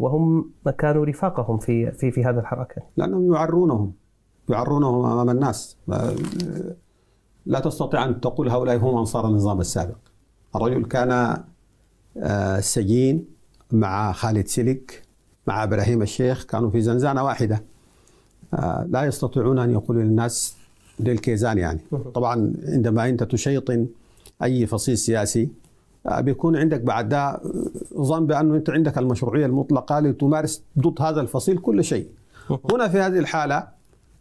وهم كانوا رفاقهم في في في هذا الحركه لانهم يعرونهم يعرونهم امام الناس لا تستطيع ان تقول هؤلاء هم انصار النظام السابق الرجل كان آه، سجين مع خالد سلك مع ابراهيم الشيخ كانوا في زنزانه واحده آه، لا يستطيعون ان يقولوا للناس للكيزان يعني طبعا عندما انت تشيطن اي فصيل سياسي آه، بيكون عندك بعد آه، ظن بانه انت عندك المشروعيه المطلقه لتمارس ضد هذا الفصيل كل شيء. هنا في هذه الحاله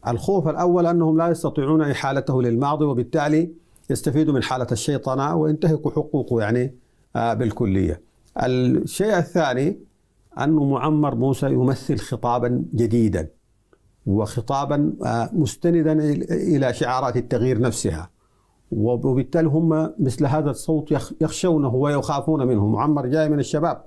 الخوف الاول انهم لا يستطيعون احالته للماضي وبالتالي يستفيدوا من حاله الشيطنه وينتهكوا حقوقه يعني آه، بالكليه. الشيء الثاني انه معمر موسى يمثل خطابا جديدا وخطابا مستندا الى شعارات التغيير نفسها. وبالتالي هم مثل هذا الصوت يخشونه ويخافون منه معمر جاي من الشباب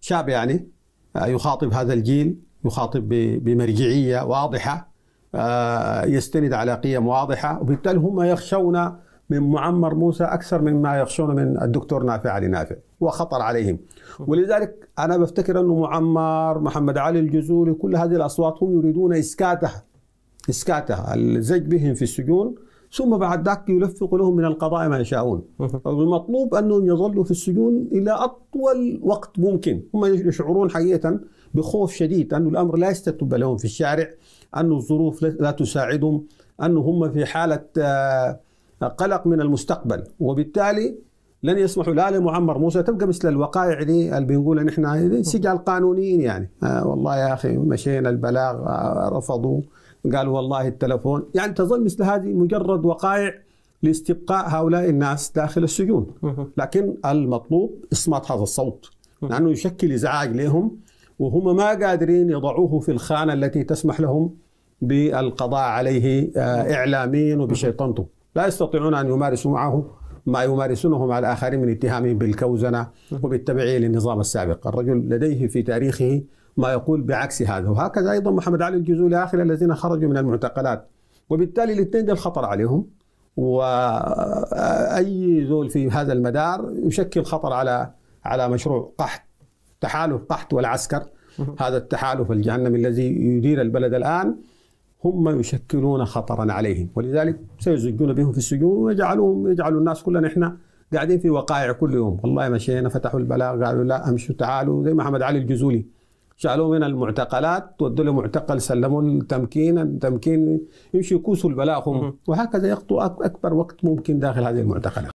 شاب يعني آه، يخاطب هذا الجيل يخاطب بمرجعية واضحة آه، يستند على قيم واضحة وبالتالي هم يخشون من معمر موسى أكثر مما يخشون من الدكتور نافع علي نافع وخطر عليهم ولذلك أنا بفتكر أنه معمر محمد علي الجزولي كل هذه الأصوات هم يريدون إسكاتها إسكاتها الزج بهم في السجون ثم بعد ذلك يلفق لهم من القضاء ما يشاءون المطلوب أنهم يظلوا في السجون إلى أطول وقت ممكن هم يشعرون حقيقة بخوف شديد أن الأمر لا يستتب لهم في الشارع أن الظروف لا تساعدهم أن هم في حالة آه، قلق من المستقبل وبالتالي لن يسمحوا لا لمعمر موسى تبقى مثل الوقائع دي اللي بنقولها نحن سجل قانونيين يعني آه والله يا اخي مشينا البلاغ آه رفضوا قالوا والله التلفون يعني تظل مثل هذه مجرد وقائع لاستبقاء هؤلاء الناس داخل السجون لكن المطلوب إصمات هذا الصوت لأنه يشكل إزعاج لهم وهم ما قادرين يضعوه في الخانة التي تسمح لهم بالقضاء عليه آه، إعلاميا وبشيطنته لا يستطيعون أن يمارسوا معه ما يمارسونه مع الآخرين من اتهامهم بالكوزنة وبالتبعية للنظام السابق الرجل لديه في تاريخه ما يقول بعكس هذا وهكذا أيضا محمد علي الجزولي آخر الذين خرجوا من المعتقلات وبالتالي الاثنين دول خطر عليهم وأي زول في هذا المدار يشكل خطر على على مشروع قحط تحالف قحط والعسكر هذا التحالف الجهنمي الذي يدير البلد الآن هم يشكلون خطرا عليهم ولذلك سيزجون بهم في السجون ويجعلوهم يجعلوا الناس كلنا احنا قاعدين في وقائع كل يوم والله مشينا فتحوا البلاغ قالوا لا امشوا تعالوا زي محمد علي الجزولي شالوه من المعتقلات ودوا له معتقل سلموا التمكين التمكين يمشي يكوسوا بلاهم وهكذا يقضوا اكبر وقت ممكن داخل هذه المعتقلات